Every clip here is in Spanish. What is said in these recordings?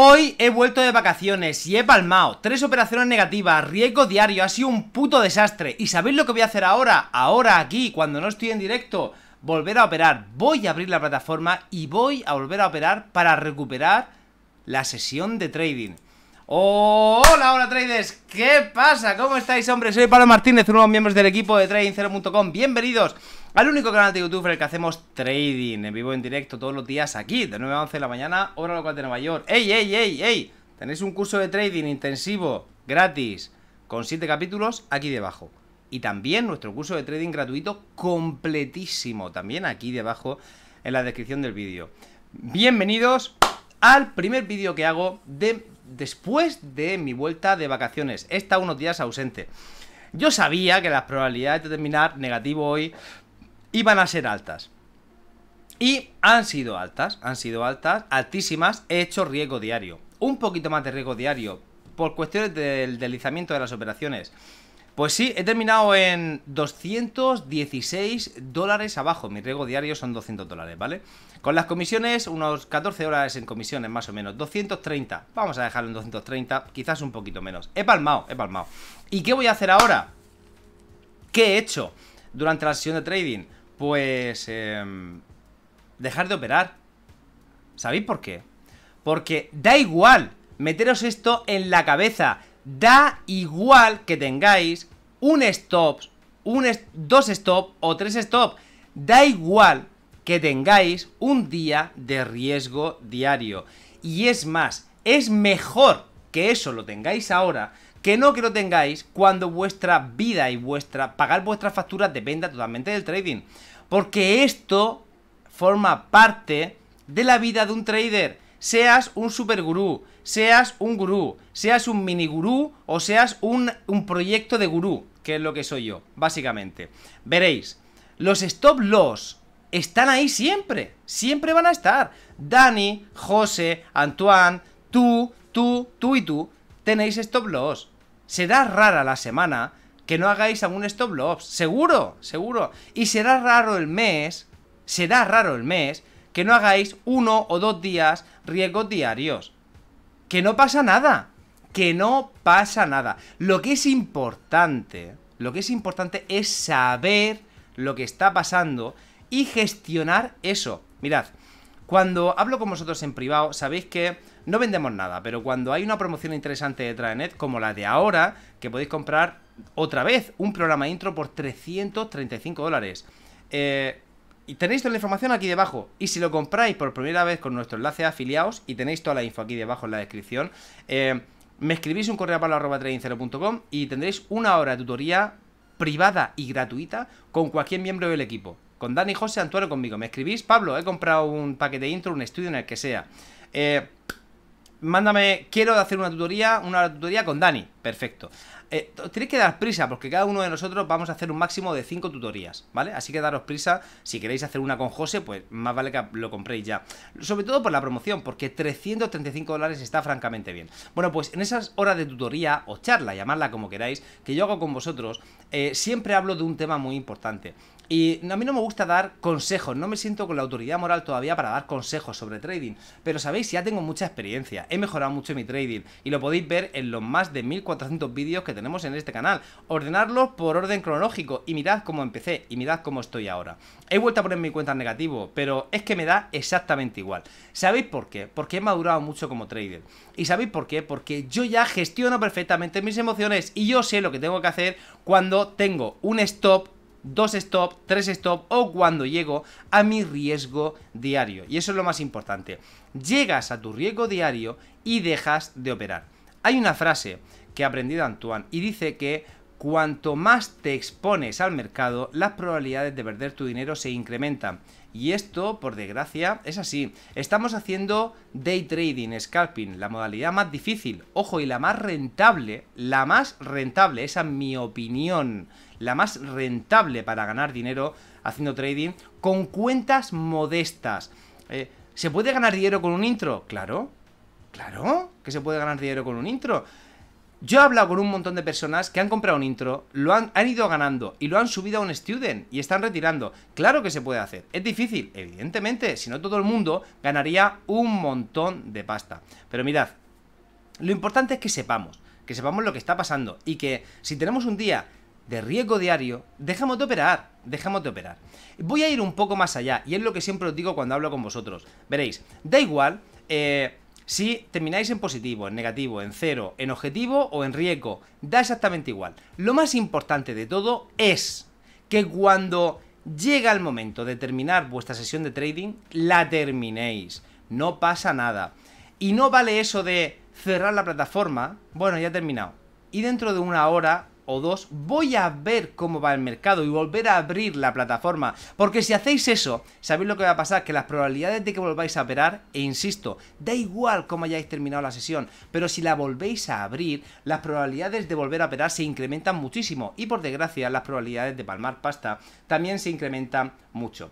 Hoy he vuelto de vacaciones y he palmado. Tres operaciones negativas, riesgo diario, ha sido un puto desastre. ¿Y sabéis lo que voy a hacer ahora? Ahora, aquí, cuando no estoy en directo, volver a operar. Voy a abrir la plataforma y voy a volver a operar para recuperar la sesión de trading. hola, hola traders, ¿qué pasa? ¿Cómo estáis, hombres? Soy Pablo Martínez, uno de los miembros del equipo de trading0.com. Bienvenidos al único canal de YouTube en el que hacemos trading en vivo en directo todos los días aquí, de 9 a 11 de la mañana, hora local de Nueva York. ¡Ey, ey, ey, ey! Tenéis un curso de trading intensivo, gratis, con 7 capítulos aquí debajo. Y también nuestro curso de trading gratuito completísimo, también aquí debajo en la descripción del vídeo. Bienvenidos al primer vídeo que hago de, después de mi vuelta de vacaciones. está unos días ausente. Yo sabía que las probabilidades de terminar negativo hoy iban a ser altas. Y han sido altas, han sido altas, altísimas, he hecho riego diario. Un poquito más de riesgo diario por cuestiones del deslizamiento de las operaciones. Pues sí, he terminado en 216 dólares abajo. Mi riesgo diario son 200 dólares, ¿vale? Con las comisiones, unos 14 horas en comisiones, más o menos. 230. Vamos a dejarlo en 230, quizás un poquito menos. He palmado, he palmado. ¿Y qué voy a hacer ahora? ¿Qué he hecho durante la sesión de trading? pues em, dejar de operar. ¿Sabéis por qué? Porque da igual, meteros esto en la cabeza, da igual que tengáis un stop, un dos stop o tres stop, da igual que tengáis un día de riesgo diario. Y es más, es mejor que eso lo tengáis ahora que no que lo tengáis cuando vuestra vida y vuestra pagar vuestras facturas dependa totalmente del trading. Porque esto forma parte de la vida de un trader. Seas un super gurú, seas un gurú, seas un mini gurú o seas un, un proyecto de gurú, que es lo que soy yo, básicamente. Veréis, los stop loss están ahí siempre, siempre van a estar. Dani, José, Antoine, tú, tú, tú y tú tenéis stop loss. Será rara la semana que no hagáis algún stop loss. Seguro, seguro. Y será raro el mes, será raro el mes que no hagáis uno o dos días riesgos diarios. Que no pasa nada. Que no pasa nada. Lo que es importante, lo que es importante es saber lo que está pasando y gestionar eso. Mirad, cuando hablo con vosotros en privado, sabéis que no vendemos nada, pero cuando hay una promoción interesante de Traenet, como la de ahora, que podéis comprar otra vez un programa intro por 335 dólares. Eh, y tenéis toda la información aquí debajo. Y si lo compráis por primera vez con nuestro enlace afiliados, y tenéis toda la info aquí debajo en la descripción, eh, me escribís un correo a pablo.tradingcero.com y tendréis una hora de tutoría privada y gratuita con cualquier miembro del equipo. Con Dani, José, Antuano conmigo. Me escribís, Pablo, he comprado un paquete de intro, un estudio en el que sea. Eh, mándame, quiero hacer una tutoría, una tutoría con Dani. Perfecto. Eh, tenéis que dar prisa, porque cada uno de nosotros vamos a hacer un máximo de 5 tutorías, ¿vale? Así que daros prisa, si queréis hacer una con José, pues más vale que lo compréis ya. Sobre todo por la promoción, porque 335 dólares está francamente bien. Bueno, pues en esas horas de tutoría o charla, llamarla como queráis, que yo hago con vosotros, eh, siempre hablo de un tema muy importante. Y a mí no me gusta dar consejos, no me siento con la autoridad moral todavía para dar consejos sobre trading. Pero sabéis, ya tengo mucha experiencia, he mejorado mucho mi trading y lo podéis ver en los más de 1400 vídeos que tenemos en este canal. Ordenarlos por orden cronológico y mirad cómo empecé y mirad cómo estoy ahora. He vuelto a poner mi cuenta en negativo, pero es que me da exactamente igual. ¿Sabéis por qué? Porque he madurado mucho como trader. ¿Y sabéis por qué? Porque yo ya gestiono perfectamente mis emociones y yo sé lo que tengo que hacer cuando tengo un stop dos stop, tres stop o cuando llego a mi riesgo diario. Y eso es lo más importante. Llegas a tu riesgo diario y dejas de operar. Hay una frase que he aprendido Antoine y dice que Cuanto más te expones al mercado, las probabilidades de perder tu dinero se incrementan. Y esto, por desgracia, es así. Estamos haciendo day trading, scalping, la modalidad más difícil, ojo, y la más rentable, la más rentable, esa es mi opinión, la más rentable para ganar dinero haciendo trading con cuentas modestas. Eh, ¿Se puede ganar dinero con un intro? Claro, claro que se puede ganar dinero con un intro. Yo he hablado con un montón de personas que han comprado un intro, lo han, ido ganando y lo han subido a un student y están retirando. Claro que se puede hacer. Es difícil, evidentemente. Si no, todo el mundo ganaría un montón de pasta. Pero mirad, lo importante es que sepamos, que sepamos lo que está pasando y que si tenemos un día de riesgo diario, dejamos de operar, dejamos de operar. Voy a ir un poco más allá y es lo que siempre os digo cuando hablo con vosotros. Veréis, da igual. Eh, si termináis en positivo, en negativo, en cero, en objetivo o en riesgo, da exactamente igual. Lo más importante de todo es que cuando llega el momento de terminar vuestra sesión de trading, la terminéis. No pasa nada. Y no vale eso de cerrar la plataforma, bueno, ya he terminado. Y dentro de una hora o dos, voy a ver cómo va el mercado y volver a abrir la plataforma. Porque si hacéis eso, sabéis lo que va a pasar, que las probabilidades de que volváis a operar, e insisto, da igual cómo hayáis terminado la sesión, pero si la volvéis a abrir, las probabilidades de volver a operar se incrementan muchísimo y por desgracia las probabilidades de palmar pasta también se incrementan mucho.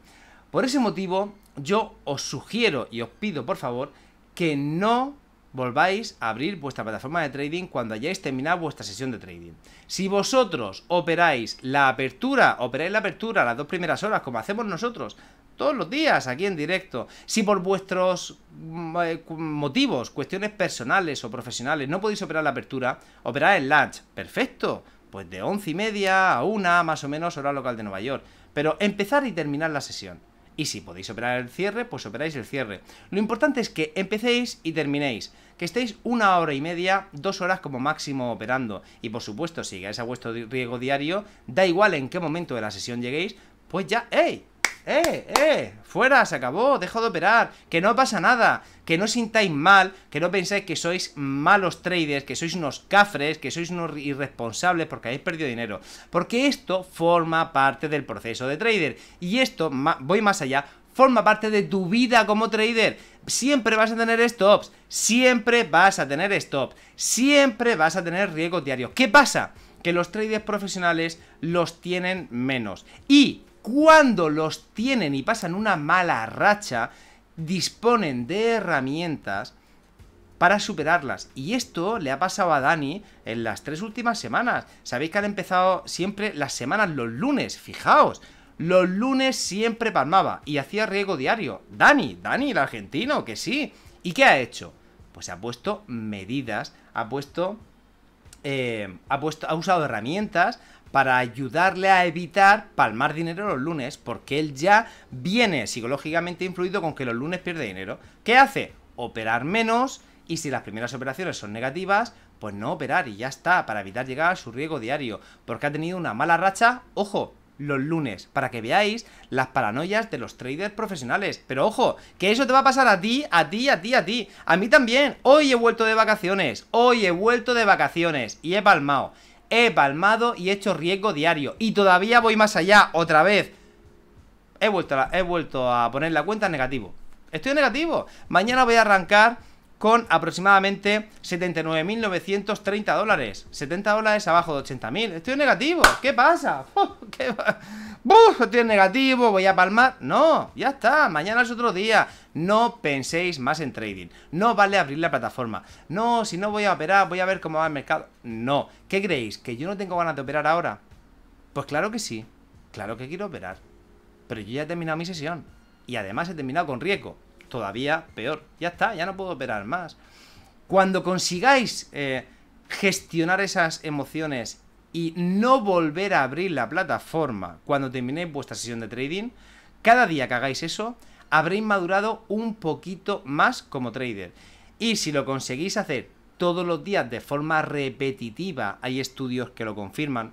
Por ese motivo, yo os sugiero y os pido por favor que no volváis a abrir vuestra plataforma de trading cuando hayáis terminado vuestra sesión de trading. Si vosotros operáis la apertura, operáis la apertura a las dos primeras horas, como hacemos nosotros, todos los días aquí en directo. Si por vuestros mm, eh, motivos, cuestiones personales o profesionales, no podéis operar la apertura, operáis el lunch. Perfecto. Pues de once y media a una, más o menos, hora local de Nueva York. Pero empezar y terminar la sesión. Y si podéis operar el cierre, pues operáis el cierre. Lo importante es que empecéis y terminéis. Que estéis una hora y media, dos horas como máximo operando. Y por supuesto, si llegáis a vuestro riego diario, da igual en qué momento de la sesión lleguéis, pues ya, ¡hey! ¡Eh, eh! ¡Fuera! ¡Se acabó! ¡Dejo de operar! ¡Que no pasa nada! Que no os sintáis mal, que no pensáis que sois malos traders, que sois unos cafres, que sois unos irresponsables porque habéis perdido dinero. Porque esto forma parte del proceso de trader. Y esto, voy más allá, forma parte de tu vida como trader. Siempre vas a tener stops, siempre vas a tener stops, siempre vas a tener riesgos diarios. ¿Qué pasa? Que los traders profesionales los tienen menos. Y cuando los tienen y pasan una mala racha, disponen de herramientas para superarlas. Y esto le ha pasado a Dani en las tres últimas semanas. Sabéis que han empezado siempre las semanas los lunes, fijaos. Los lunes siempre palmaba y hacía riego diario. Dani, Dani, el argentino, que sí. ¿Y qué ha hecho? Pues ha puesto medidas, ha puesto... Eh, ha, puesto, ha usado herramientas, para ayudarle a evitar palmar dinero los lunes, porque él ya viene psicológicamente influido con que los lunes pierde dinero. ¿Qué hace? Operar menos y si las primeras operaciones son negativas, pues no operar y ya está, para evitar llegar a su riego diario, porque ha tenido una mala racha, ojo, los lunes, para que veáis las paranoias de los traders profesionales. Pero ojo, que eso te va a pasar a ti, a ti, a ti, a ti. A mí también. Hoy he vuelto de vacaciones. Hoy he vuelto de vacaciones. Y he palmado he palmado y he hecho riesgo diario. Y todavía voy más allá, otra vez. He vuelto, a, he vuelto a poner la cuenta en negativo. Estoy en negativo. Mañana voy a arrancar con aproximadamente 79.930 dólares. 70 dólares abajo de 80.000. Estoy en negativo. ¿Qué pasa? ¡Oh, ¿Qué va? Estoy en negativo, voy a palmar. No, ya está, mañana es otro día. No penséis más en trading. No vale abrir la plataforma. No, si no voy a operar, voy a ver cómo va el mercado. No. ¿Qué creéis? ¿Que yo no tengo ganas de operar ahora? Pues claro que sí. Claro que quiero operar. Pero yo ya he terminado mi sesión. Y además he terminado con riesgo todavía peor. Ya está, ya no puedo operar más. Cuando consigáis eh, gestionar esas emociones y no volver a abrir la plataforma cuando terminéis vuestra sesión de trading, cada día que hagáis eso, habréis madurado un poquito más como trader. Y si lo conseguís hacer todos los días de forma repetitiva, hay estudios que lo confirman.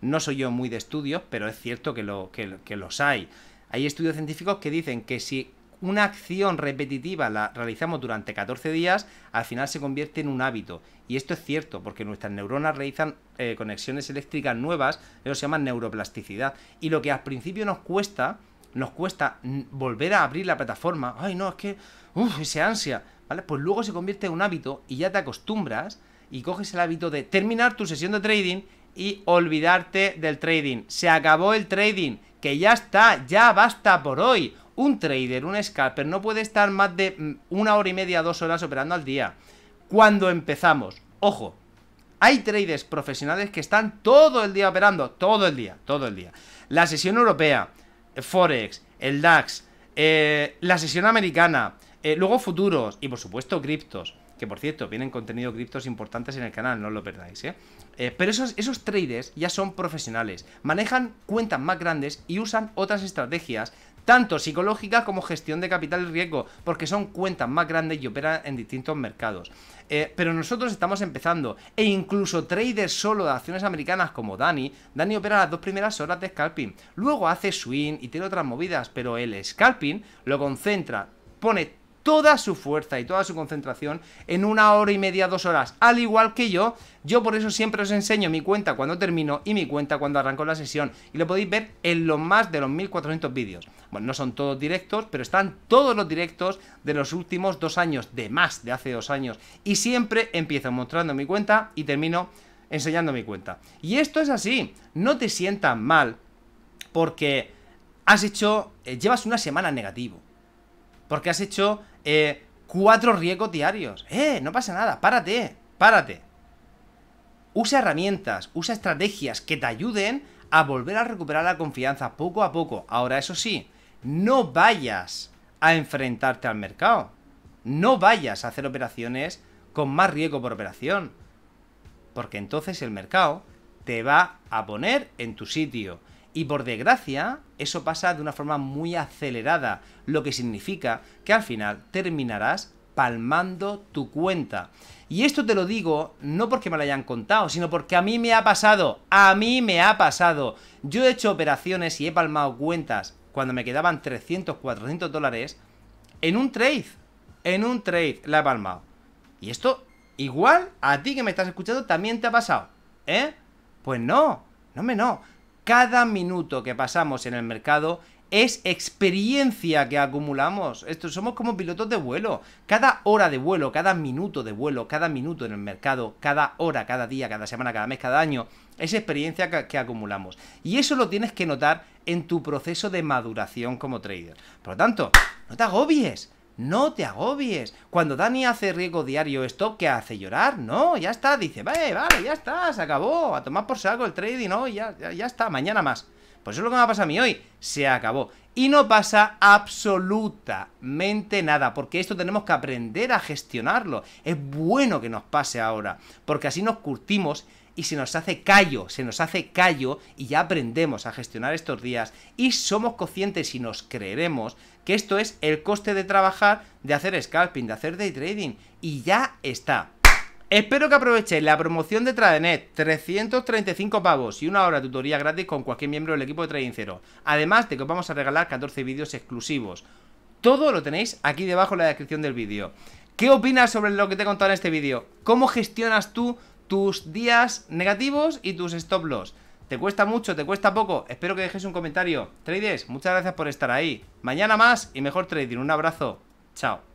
No soy yo muy de estudios, pero es cierto que, lo, que los hay. Hay estudios científicos que dicen que si una acción repetitiva la realizamos durante 14 días, al final se convierte en un hábito. Y esto es cierto, porque nuestras neuronas realizan eh, conexiones eléctricas nuevas, eso se llama neuroplasticidad. Y lo que al principio nos cuesta, nos cuesta volver a abrir la plataforma, ay no, es que, uff, ese ansia, ¿vale? Pues luego se convierte en un hábito y ya te acostumbras y coges el hábito de terminar tu sesión de trading y olvidarte del trading. Se acabó el trading, que ya está, ya basta por hoy un trader, un scalper, no puede estar más de mm, una hora y media, dos horas operando al día. Cuando empezamos, ojo, hay traders profesionales que están todo el día operando, todo el día, todo el día. La sesión europea, Forex, el DAX, eh, la sesión americana, eh, luego futuros y por supuesto criptos. Que por cierto, vienen contenido criptos importantes en el canal, no lo perdáis, ¿eh? pero esos, esos traders ya son profesionales, manejan cuentas más grandes y usan otras estrategias tanto psicológica como gestión de capital y riesgo, porque son cuentas más grandes y operan en distintos mercados. Eh, pero nosotros estamos empezando, e incluso traders solo de acciones americanas como Dani, Dani opera las dos primeras horas de scalping, luego hace swing y tiene otras movidas, pero el scalping lo concentra, pone toda su fuerza y toda su concentración en una hora y media, dos horas. Al igual que yo, yo por eso siempre os enseño mi cuenta cuando termino y mi cuenta cuando arranco la sesión. Y lo podéis ver en los más de los 1400 vídeos. Bueno, no son todos directos, pero están todos los directos de los últimos dos años, de más de hace dos años. Y siempre empiezo mostrando mi cuenta y termino enseñando mi cuenta. Y esto es así, no te sientas mal porque has hecho, eh, llevas una semana negativo. Porque has hecho eh, cuatro riesgos diarios. ¡Eh! No pasa nada, párate, párate. Usa herramientas, usa estrategias que te ayuden a volver a recuperar la confianza poco a poco. Ahora, eso sí, no vayas a enfrentarte al mercado. No vayas a hacer operaciones con más riesgo por operación. Porque entonces el mercado te va a poner en tu sitio. Y por desgracia, eso pasa de una forma muy acelerada, lo que significa que al final terminarás palmando tu cuenta. Y esto te lo digo no porque me lo hayan contado, sino porque a mí me ha pasado, a mí me ha pasado. Yo he hecho operaciones y he palmado cuentas cuando me quedaban 300, 400 dólares en un trade, en un trade la he palmado. Y esto igual a ti que me estás escuchando también te ha pasado, ¿eh? Pues no, no me no. Cada minuto que pasamos en el mercado es experiencia que acumulamos. Esto, somos como pilotos de vuelo. Cada hora de vuelo, cada minuto de vuelo, cada minuto en el mercado, cada hora, cada día, cada semana, cada mes, cada año, es experiencia que, que acumulamos. Y eso lo tienes que notar en tu proceso de maduración como trader. Por lo tanto, no te agobies. No te agobies. Cuando Dani hace riesgo diario esto, ¿qué hace? ¿Llorar? No, ya está. Dice, vale, vale, ya está, se acabó. A tomar por saco el trading hoy, no, ya, ya, está, mañana más. Pues eso es lo que me a pasar a mí hoy. Se acabó. Y no pasa absolutamente nada, porque esto tenemos que aprender a gestionarlo. Es bueno que nos pase ahora, porque así nos curtimos y se nos hace callo, se nos hace callo y ya aprendemos a gestionar estos días y somos conscientes y nos creeremos que esto es el coste de trabajar, de hacer scalping, de hacer day trading. Y ya está. Espero que aprovechéis la promoción de Tradenet, 335 pavos y una hora de tutoría gratis con cualquier miembro del equipo de Trading Cero. Además de que os vamos a regalar 14 vídeos exclusivos. Todo lo tenéis aquí debajo en la descripción del vídeo. ¿Qué opinas sobre lo que te he contado en este vídeo? ¿Cómo gestionas tú tus días negativos y tus stop loss? ¿Te cuesta mucho? ¿Te cuesta poco? Espero que dejes un comentario. Traders, muchas gracias por estar ahí. Mañana más y mejor trading. Un abrazo. Chao.